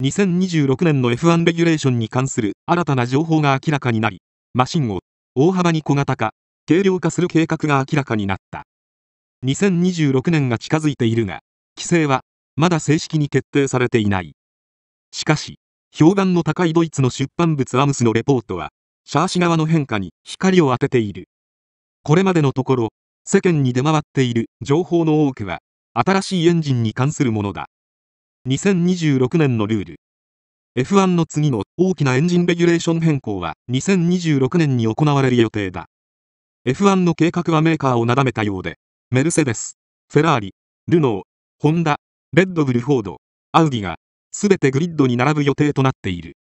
2026年の F1 レギュレーションに関する新たな情報が明らかになり、マシンを大幅に小型化、軽量化する計画が明らかになった。2026年が近づいているが、規制はまだ正式に決定されていない。しかし、評判の高いドイツの出版物アムスのレポートは、シャーシ側の変化に光を当てている。これまでのところ、世間に出回っている情報の多くは、新しいエンジンに関するものだ。2026年のルール F1 の次の大きなエンジンレギュレーション変更は2026年に行われる予定だ F1 の計画はメーカーをなだめたようでメルセデス、フェラーリ、ルノー、ホンダ、レッドブルフォード、アウディが全てグリッドに並ぶ予定となっている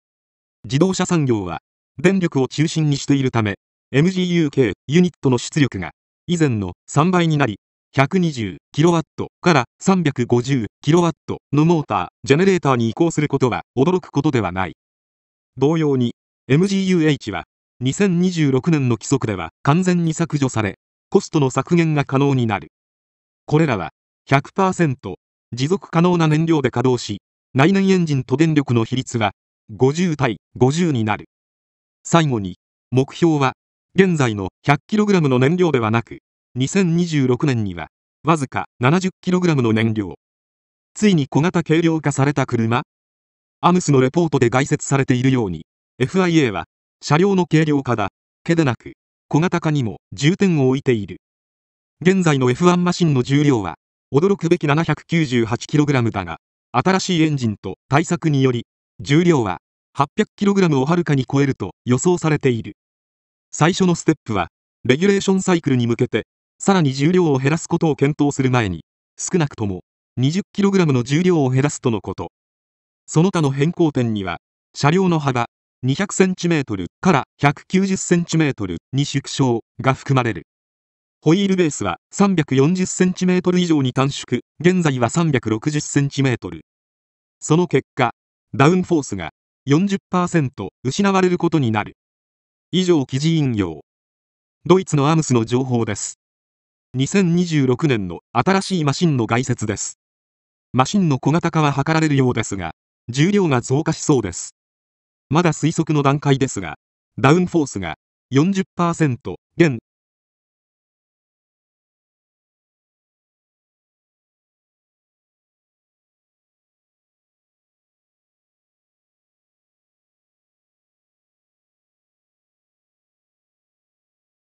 自動車産業は電力を中心にしているため MGUK ユニットの出力が以前の3倍になり 120kW から 350kW のモーター、ジェネレーターに移行することは驚くことではない。同様に、MGUH は2026年の規則では完全に削除され、コストの削減が可能になる。これらは100%持続可能な燃料で稼働し、内燃エンジンと電力の比率は50対50になる。最後に、目標は現在の 100kg の燃料ではなく、2026年にはわずか 70kg の燃料ついに小型軽量化された車アムスのレポートで概説されているように FIA は車両の軽量化だけでなく小型化にも重点を置いている現在の F1 マシンの重量は驚くべき 798kg だが新しいエンジンと対策により重量は 800kg をはるかに超えると予想されている最初のステップはレギュレーションサイクルに向けてさらに重量を減らすことを検討する前に、少なくとも 20kg の重量を減らすとのこと。その他の変更点には、車両の幅 200cm から 190cm に縮小が含まれる。ホイールベースは 340cm 以上に短縮、現在は 360cm。その結果、ダウンフォースが40%失われることになる。以上記事引用。ドイツのアムスの情報です。2026年の新しいマシンの概説です。マシンの小型化は図られるようですが、重量が増加しそうです。まだ推測の段階ですが、ダウンフォースが40%減